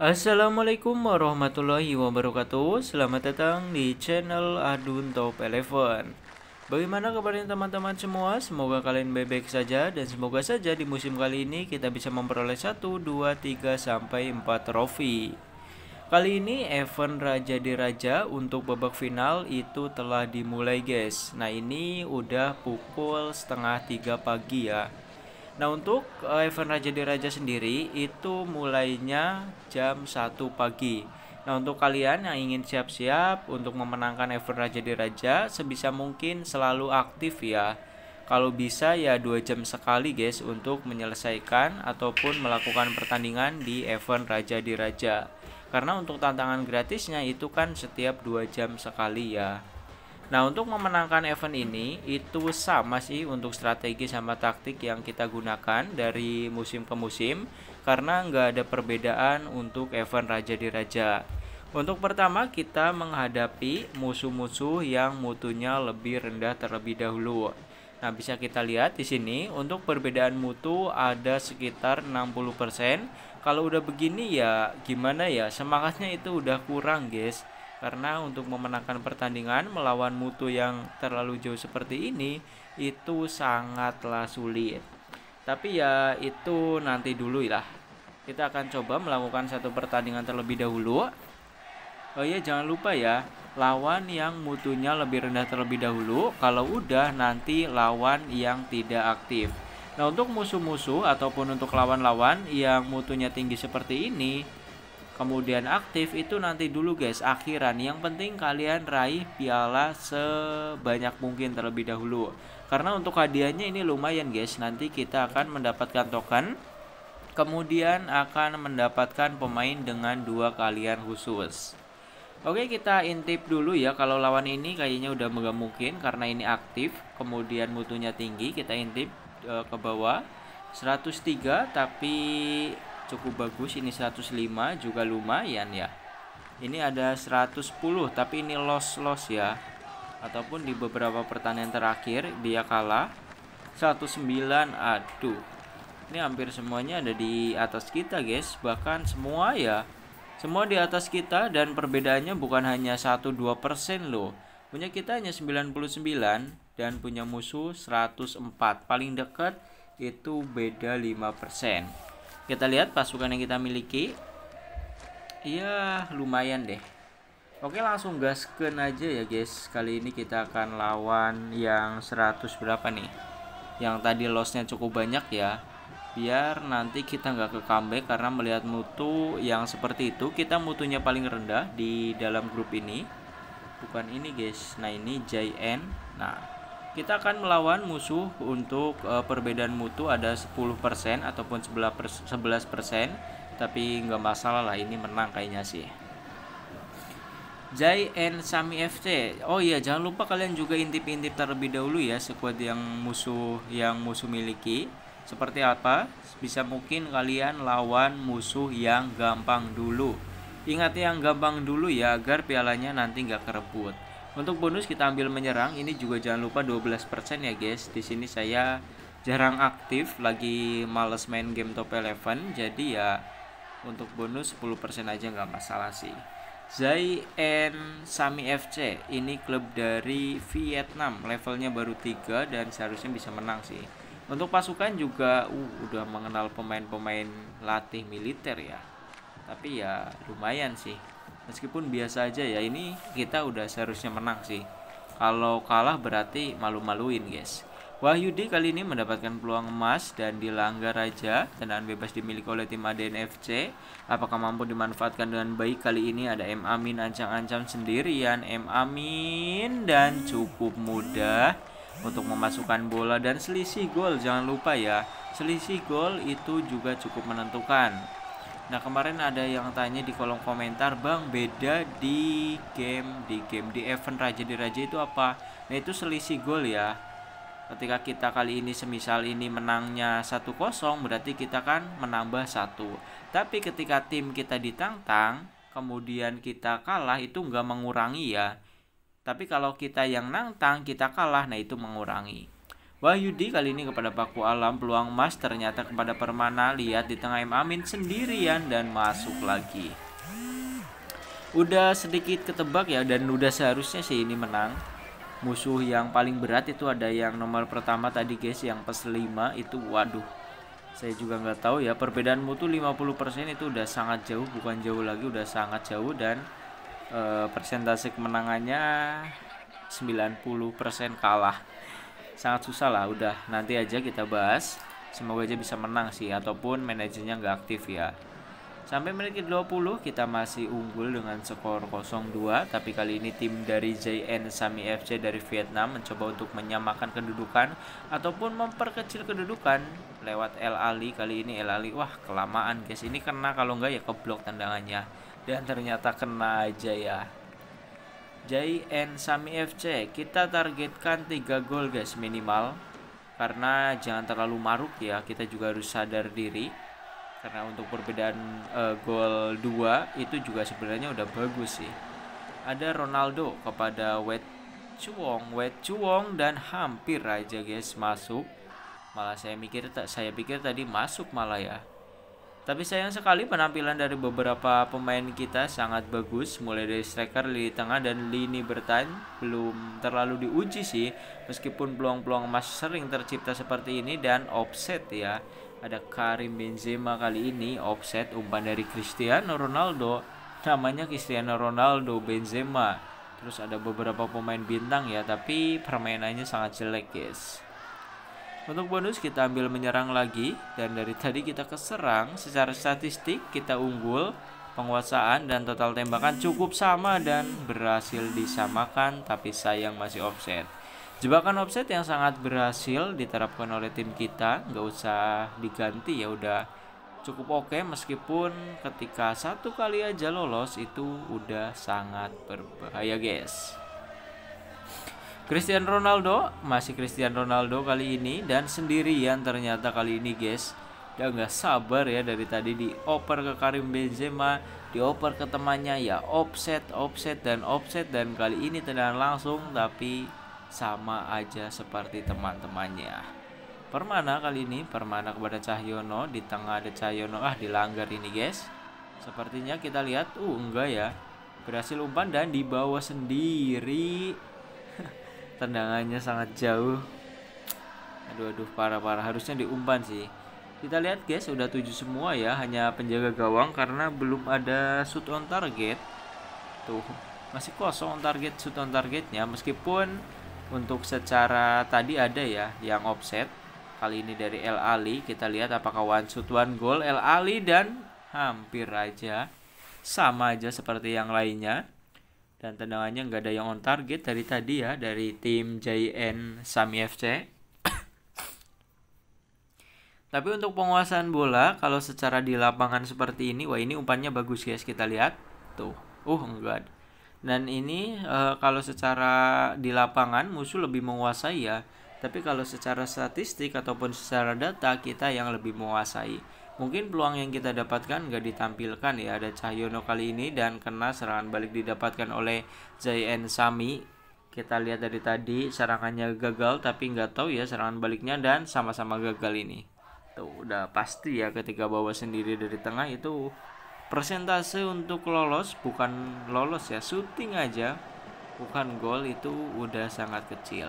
Assalamualaikum warahmatullahi wabarakatuh Selamat datang di channel Adun Top Eleven Bagaimana kabarnya teman-teman semua? Semoga kalian baik-baik saja Dan semoga saja di musim kali ini kita bisa memperoleh 1, 2, 3, sampai 4 trofi Kali ini event Raja di Raja untuk babak final itu telah dimulai guys Nah ini udah pukul setengah 3 pagi ya Nah untuk eh, event Raja di Raja sendiri itu mulainya jam 1 pagi Nah untuk kalian yang ingin siap-siap untuk memenangkan event Raja di Raja sebisa mungkin selalu aktif ya Kalau bisa ya dua jam sekali guys untuk menyelesaikan ataupun melakukan pertandingan di event Raja di Raja. Karena untuk tantangan gratisnya itu kan setiap dua jam sekali ya Nah untuk memenangkan event ini itu sama sih untuk strategi sama taktik yang kita gunakan dari musim ke musim karena nggak ada perbedaan untuk event raja di raja. Untuk pertama kita menghadapi musuh-musuh yang mutunya lebih rendah terlebih dahulu. Nah bisa kita lihat di sini untuk perbedaan mutu ada sekitar 60%. Kalau udah begini ya gimana ya semangatnya itu udah kurang guys karena untuk memenangkan pertandingan melawan mutu yang terlalu jauh seperti ini itu sangatlah sulit. Tapi ya itu nanti dulu lah. Kita akan coba melakukan satu pertandingan terlebih dahulu. Oh iya jangan lupa ya, lawan yang mutunya lebih rendah terlebih dahulu. Kalau udah nanti lawan yang tidak aktif. Nah, untuk musuh-musuh ataupun untuk lawan-lawan yang mutunya tinggi seperti ini, kemudian aktif itu nanti dulu guys akhiran yang penting kalian raih piala sebanyak mungkin terlebih dahulu karena untuk hadiahnya ini lumayan guys nanti kita akan mendapatkan token kemudian akan mendapatkan pemain dengan dua kalian khusus Oke kita intip dulu ya kalau lawan ini kayaknya udah nggak mungkin karena ini aktif kemudian mutunya tinggi kita intip uh, ke bawah 103 tapi cukup bagus ini 105 juga lumayan ya ini ada 110 tapi ini loss loss ya ataupun di beberapa pertandingan terakhir dia kalah 109 aduh ini hampir semuanya ada di atas kita guys bahkan semua ya semua di atas kita dan perbedaannya bukan hanya 1-2% loh punya kita hanya 99 dan punya musuh 104 paling dekat itu beda 5% kita lihat pasukan yang kita miliki. Iya, lumayan deh. Oke, langsung gasken aja ya, guys. Kali ini kita akan lawan yang 100 berapa nih? Yang tadi lossnya cukup banyak ya. Biar nanti kita nggak ke comeback karena melihat mutu yang seperti itu, kita mutunya paling rendah di dalam grup ini. Bukan ini, guys. Nah, ini JN. Nah, kita akan melawan musuh untuk uh, perbedaan mutu ada 10% ataupun 11%, 11% tapi nggak masalah lah ini menang kayaknya sih Jai and Sami FC oh iya jangan lupa kalian juga intip-intip terlebih dahulu ya squad yang musuh yang musuh miliki seperti apa bisa mungkin kalian lawan musuh yang gampang dulu ingat yang gampang dulu ya agar pialanya nanti nggak kerebut untuk bonus kita ambil menyerang, ini juga jangan lupa 12% ya guys. Di sini saya jarang aktif, lagi males main game top 11, jadi ya untuk bonus 10% aja nggak masalah sih. Zai and Sami FC ini klub dari Vietnam levelnya baru 3 dan seharusnya bisa menang sih untuk pasukan juga uh, udah mengenal pemain-pemain latih militer ya tapi ya lumayan sih meskipun biasa aja ya ini kita udah seharusnya menang sih kalau kalah berarti malu-maluin guys Wahyudi kali ini mendapatkan peluang emas dan dilanggar aja Tendangan bebas dimiliki oleh tim ADN FC. Apakah mampu dimanfaatkan dengan baik kali ini? Ada M Amin ancang-ancang sendirian. M Amin dan cukup mudah untuk memasukkan bola dan selisih gol. Jangan lupa ya, selisih gol itu juga cukup menentukan. Nah kemarin ada yang tanya di kolom komentar Bang beda di game di game di event Raja di Raja itu apa? Nah itu selisih gol ya Ketika kita kali ini semisal ini menangnya 1-0 berarti kita kan menambah satu. Tapi ketika tim kita ditantang kemudian kita kalah itu nggak mengurangi ya Tapi kalau kita yang nantang kita kalah nah itu mengurangi Wahyudi kali ini kepada Paku Alam peluang emas ternyata kepada Permana lihat di tengah Imam Amin sendirian dan masuk lagi. Udah sedikit ketebak ya dan udah seharusnya sih ini menang. Musuh yang paling berat itu ada yang nomor pertama tadi guys yang plus 5 itu waduh. Saya juga nggak tahu ya perbedaan mutu 50% itu udah sangat jauh bukan jauh lagi udah sangat jauh dan e, persentase kemenangannya 90% kalah sangat susah lah udah nanti aja kita bahas semoga aja bisa menang sih ataupun manajernya nggak aktif ya sampai menit 20 kita masih unggul dengan skor 0-2 tapi kali ini tim dari JN Sami FC dari Vietnam mencoba untuk menyamakan kedudukan ataupun memperkecil kedudukan lewat El Ali kali ini El Ali wah kelamaan guys ini kena kalau nggak ya keblok tendangannya dan ternyata kena aja ya JN Sami FC kita targetkan 3 gol guys minimal karena jangan terlalu maruk ya kita juga harus sadar diri karena untuk perbedaan uh, gol 2 itu juga sebenarnya udah bagus sih ada Ronaldo kepada Wet Chuong Wet Chuong dan hampir aja guys masuk malah saya mikir tak saya pikir tadi masuk malah ya tapi sayang sekali penampilan dari beberapa pemain kita sangat bagus mulai dari striker di tengah dan lini bertahan belum terlalu diuji sih meskipun peluang-peluang emas sering tercipta seperti ini dan offset ya. Ada Karim Benzema kali ini offset umpan dari Cristiano Ronaldo. Namanya Cristiano Ronaldo Benzema. Terus ada beberapa pemain bintang ya tapi permainannya sangat jelek guys. Untuk bonus kita ambil menyerang lagi dan dari tadi kita keserang secara statistik kita unggul penguasaan dan total tembakan cukup sama dan berhasil disamakan tapi sayang masih offset. Jebakan offset yang sangat berhasil diterapkan oleh tim kita nggak usah diganti ya udah cukup oke okay, meskipun ketika satu kali aja lolos itu udah sangat berbahaya guys. Cristiano Ronaldo masih Cristiano Ronaldo kali ini dan sendirian ternyata kali ini guys udah nggak sabar ya dari tadi dioper ke Karim Benzema dioper ke temannya ya offset offset dan offset dan kali ini tendangan langsung tapi sama aja seperti teman-temannya Permana kali ini Permana kepada Cahyono di tengah ada Cahyono ah dilanggar ini guys sepertinya kita lihat uh enggak ya berhasil umpan dan dibawa sendiri tendangannya sangat jauh aduh aduh parah parah harusnya diumpan sih kita lihat guys sudah tujuh semua ya hanya penjaga gawang karena belum ada shoot on target tuh masih kosong target shoot on targetnya meskipun untuk secara tadi ada ya yang offset kali ini dari El Ali kita lihat apakah one shoot one goal El Ali dan hampir aja sama aja seperti yang lainnya dan tendangannya nggak ada yang on target dari tadi ya dari tim JN Sami FC tapi untuk penguasaan bola kalau secara di lapangan seperti ini wah ini umpannya bagus guys kita lihat tuh uh enggak dan ini uh, kalau secara di lapangan musuh lebih menguasai ya tapi kalau secara statistik ataupun secara data kita yang lebih menguasai Mungkin peluang yang kita dapatkan nggak ditampilkan ya ada Cahyono kali ini dan kena serangan balik didapatkan oleh Zayan Sami. Kita lihat dari tadi serangannya gagal tapi nggak tahu ya serangan baliknya dan sama-sama gagal ini. Tuh udah pasti ya ketika bawa sendiri dari tengah itu persentase untuk lolos bukan lolos ya syuting aja bukan gol itu udah sangat kecil.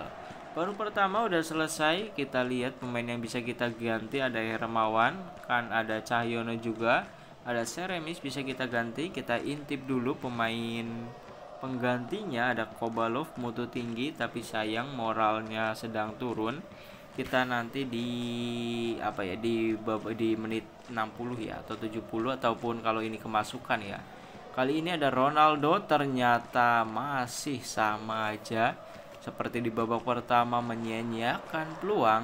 Baru pertama udah selesai, kita lihat pemain yang bisa kita ganti ada Hermawan, kan ada Cahyono juga, ada Seremis bisa kita ganti. Kita intip dulu pemain penggantinya ada Kobalov mutu tinggi tapi sayang moralnya sedang turun. Kita nanti di apa ya di di menit 60 ya atau 70 ataupun kalau ini kemasukan ya. Kali ini ada Ronaldo ternyata masih sama aja seperti di babak pertama menyia-nyiakan peluang.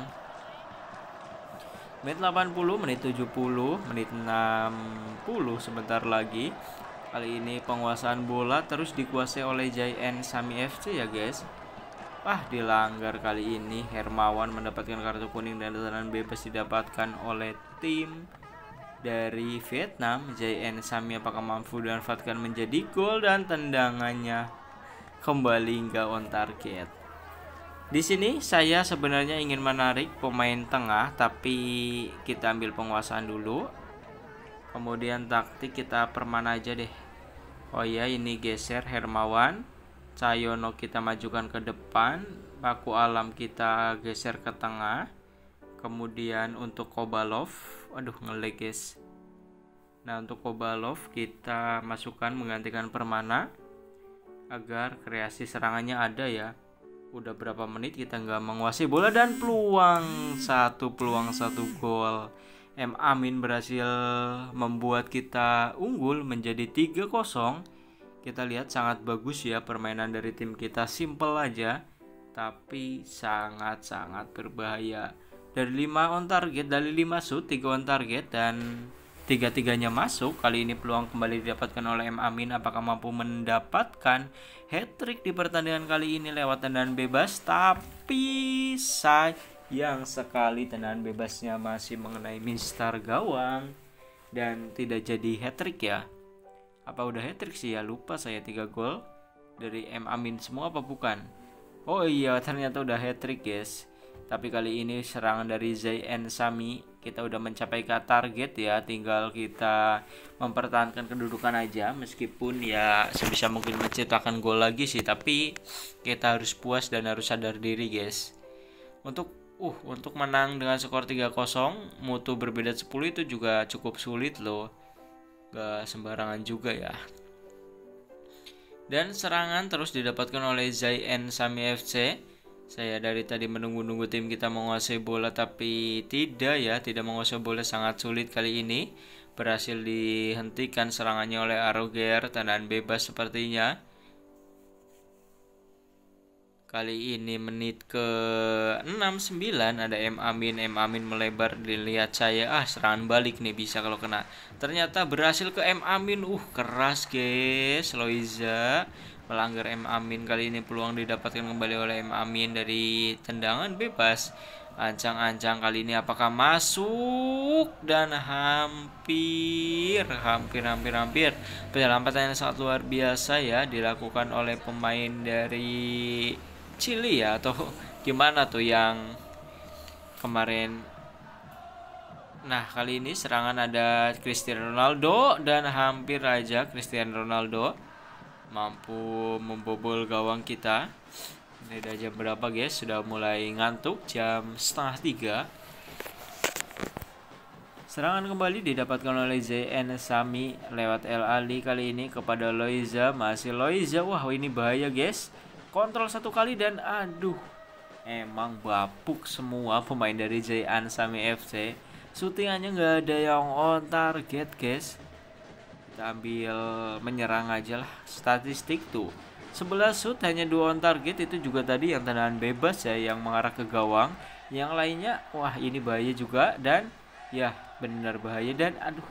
Menit 80, menit 70, menit 60 sebentar lagi. Kali ini penguasaan bola terus dikuasai oleh JN Sami FC ya guys. Wah dilanggar kali ini Hermawan mendapatkan kartu kuning dan tekanan bebas didapatkan oleh tim dari Vietnam JN Sami apakah mampu dimanfaatkan menjadi gol dan tendangannya kembali nggak on target. Di sini saya sebenarnya ingin menarik pemain tengah tapi kita ambil penguasaan dulu. Kemudian taktik kita perman aja deh. Oh iya ini geser Hermawan. Cayono kita majukan ke depan, Paku Alam kita geser ke tengah. Kemudian untuk Kobalov, aduh ngeleges. Nah, untuk Kobalov kita masukkan menggantikan Permana agar kreasi serangannya ada ya udah berapa menit kita nggak menguasai bola dan peluang satu peluang satu gol M Amin berhasil membuat kita unggul menjadi 3-0 kita lihat sangat bagus ya permainan dari tim kita simple aja tapi sangat-sangat berbahaya dari 5 on target dari 5 shoot 3 on target dan tiga-tiganya masuk, kali ini peluang kembali didapatkan oleh M. Amin apakah mampu mendapatkan hat-trick di pertandingan kali ini lewat tendangan bebas tapi sayang sekali tendangan bebasnya masih mengenai Mister Gawang dan tidak jadi hat-trick ya. Apa udah hat-trick sih ya? Lupa saya tiga gol dari M. Amin semua apa bukan? Oh iya ternyata udah hat-trick guys tapi kali ini serangan dari Zayn Sami kita udah mencapai ke target ya, tinggal kita mempertahankan kedudukan aja meskipun ya sebisa mungkin menciptakan gol lagi sih, tapi kita harus puas dan harus sadar diri, guys. Untuk uh untuk menang dengan skor 3-0 mutu berbeda 10 itu juga cukup sulit loh. Gak sembarangan juga ya dan serangan terus didapatkan oleh Zayn Sami FC saya dari tadi menunggu-nunggu tim kita menguasai bola tapi tidak ya, tidak menguasai bola sangat sulit kali ini. Berhasil dihentikan serangannya oleh Aroger, tandaan bebas sepertinya. Kali ini menit ke 69 ada M Amin, M Amin melebar dilihat saya. Ah, serangan balik nih bisa kalau kena. Ternyata berhasil ke M Amin. Uh, keras guys, Loiza melanggar M Amin kali ini peluang didapatkan kembali oleh M Amin dari tendangan bebas ancang-ancang kali ini apakah masuk dan hampir hampir hampir hampir penyelamatan yang sangat luar biasa ya dilakukan oleh pemain dari Chili ya atau gimana tuh yang kemarin Nah, kali ini serangan ada Cristiano Ronaldo dan hampir aja Cristiano Ronaldo mampu membobol gawang kita. Ini udah jam berapa guys? Sudah mulai ngantuk jam setengah tiga. Serangan kembali didapatkan oleh ZN Sami lewat El Ali kali ini kepada Loiza. Masih Loiza. Wah, ini bahaya, guys. Kontrol satu kali dan aduh. Emang bapuk semua pemain dari ZN Sami FC. Sutingannya nggak ada yang on target, guys kita ambil menyerang aja lah statistik tuh 11 shoot hanya dua on target itu juga tadi yang tendangan bebas ya yang mengarah ke gawang yang lainnya wah ini bahaya juga dan ya benar bahaya dan aduh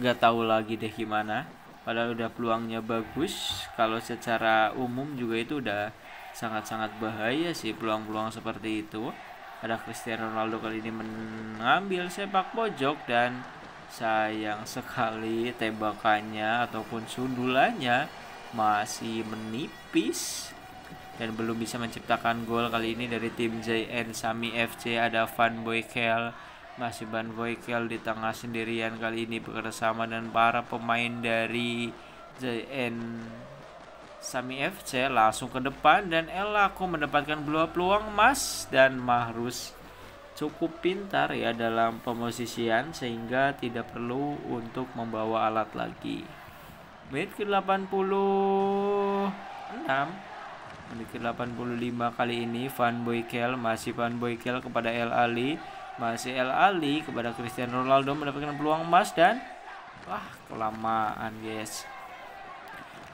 nggak tahu lagi deh gimana padahal udah peluangnya bagus kalau secara umum juga itu udah sangat-sangat bahaya sih peluang-peluang seperti itu ada Cristiano Ronaldo kali ini mengambil sepak pojok dan Sayang sekali tembakannya ataupun sundulannya masih menipis dan belum bisa menciptakan gol kali ini dari tim JN Sami FC ada Van Boykel masih Van Boykel di tengah sendirian kali ini bersama dan para pemain dari JN Sami FC langsung ke depan dan Elaku mendapatkan peluang emas dan Mahrus cukup pintar ya dalam pemosisian sehingga tidak perlu untuk membawa alat lagi. Menit ke-86 menit ke-85 kali ini Van Boykel masih Van Boykel kepada El Ali masih El Ali kepada Cristiano Ronaldo mendapatkan peluang emas dan wah kelamaan guys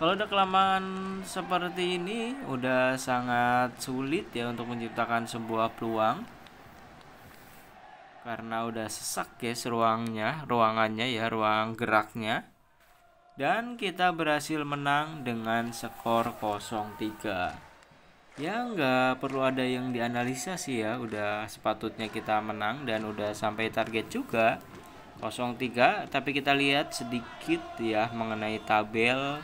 kalau udah kelamaan seperti ini udah sangat sulit ya untuk menciptakan sebuah peluang karena udah sesak guys ya ruangnya, ruangannya ya, ruang geraknya. Dan kita berhasil menang dengan skor 0-3. Ya nggak perlu ada yang dianalisa sih ya, udah sepatutnya kita menang dan udah sampai target juga. 0-3, tapi kita lihat sedikit ya mengenai tabel.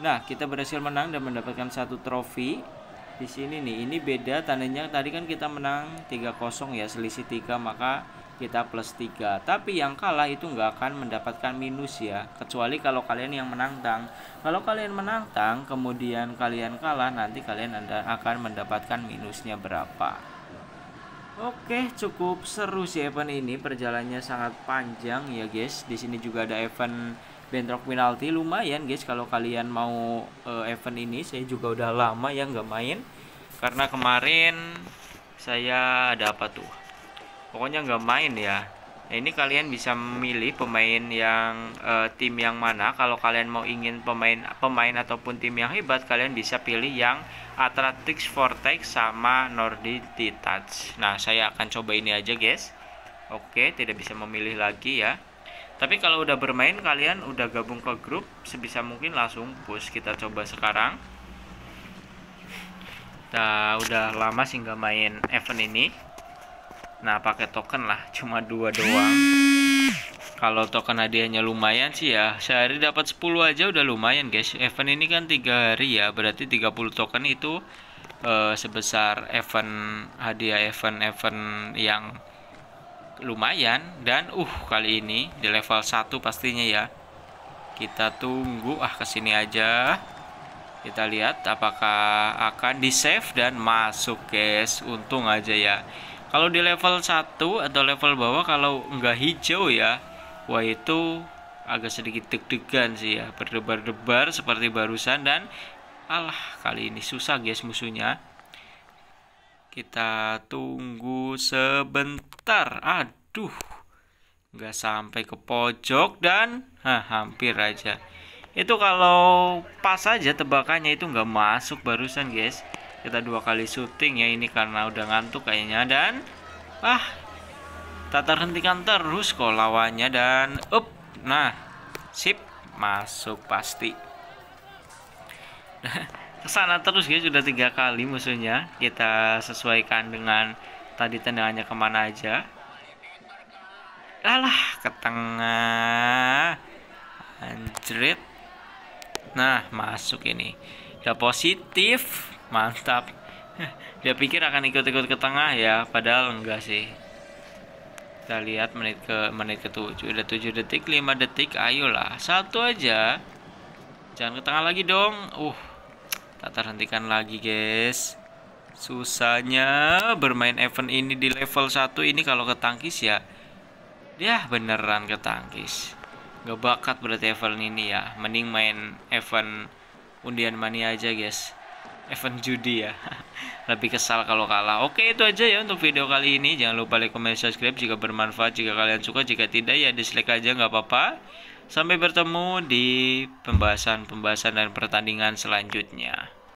Nah, kita berhasil menang dan mendapatkan satu trofi di sini nih ini beda tandanya tadi kan kita menang 3-0 ya selisih 3 maka kita plus 3 tapi yang kalah itu nggak akan mendapatkan minus ya kecuali kalau kalian yang menantang kalau kalian menantang kemudian kalian kalah nanti kalian akan mendapatkan minusnya berapa Oke, cukup seru sih event ini. perjalannya sangat panjang ya, guys. Di sini juga ada event bentrok penalti lumayan guys kalau kalian mau uh, event ini saya juga udah lama ya nggak main karena kemarin saya ada apa tuh pokoknya nggak main ya nah, ini kalian bisa memilih pemain yang uh, tim yang mana kalau kalian mau ingin pemain pemain ataupun tim yang hebat kalian bisa pilih yang Atratix Vortex sama Nordi Titans nah saya akan coba ini aja guys oke tidak bisa memilih lagi ya tapi kalau udah bermain kalian udah gabung ke grup sebisa mungkin langsung push kita coba sekarang nah, udah lama sih nggak main event ini nah pakai token lah cuma dua doang kalau token hadiahnya lumayan sih ya sehari dapat 10 aja udah lumayan guys event ini kan tiga hari ya berarti 30 token itu uh, sebesar event hadiah event event yang lumayan dan uh kali ini di level 1 pastinya ya kita tunggu ah kesini aja kita lihat apakah akan di save dan masuk guys untung aja ya kalau di level 1 atau level bawah kalau nggak hijau ya wah itu agak sedikit deg-degan sih ya berdebar-debar seperti barusan dan alah kali ini susah guys musuhnya kita tunggu sebentar. Aduh, nggak sampai ke pojok dan Hah, hampir aja. Itu kalau pas aja tebakannya itu nggak masuk barusan guys. Kita dua kali syuting ya ini karena udah ngantuk kayaknya dan ah tak terhentikan terus kok lawannya dan up. Nah, sip masuk pasti. kesana terus ya sudah tiga kali musuhnya kita sesuaikan dengan tadi tendangannya kemana aja alah ke tengah anjrit nah masuk ini ya positif mantap dia pikir akan ikut-ikut ke tengah ya padahal enggak sih kita lihat menit ke menit ke 7 udah 7 detik lima detik ayolah satu aja jangan ke tengah lagi dong uh tak terhentikan lagi guys susahnya bermain event ini di level 1 ini kalau ketangkis ya Ya beneran ketangkis gak bakat berarti event ini ya mending main event undian money aja guys event judi ya lebih kesal kalau kalah oke itu aja ya untuk video kali ini jangan lupa like comment subscribe jika bermanfaat jika kalian suka jika tidak ya dislike aja gak apa-apa Sampai bertemu di pembahasan-pembahasan dan pertandingan selanjutnya.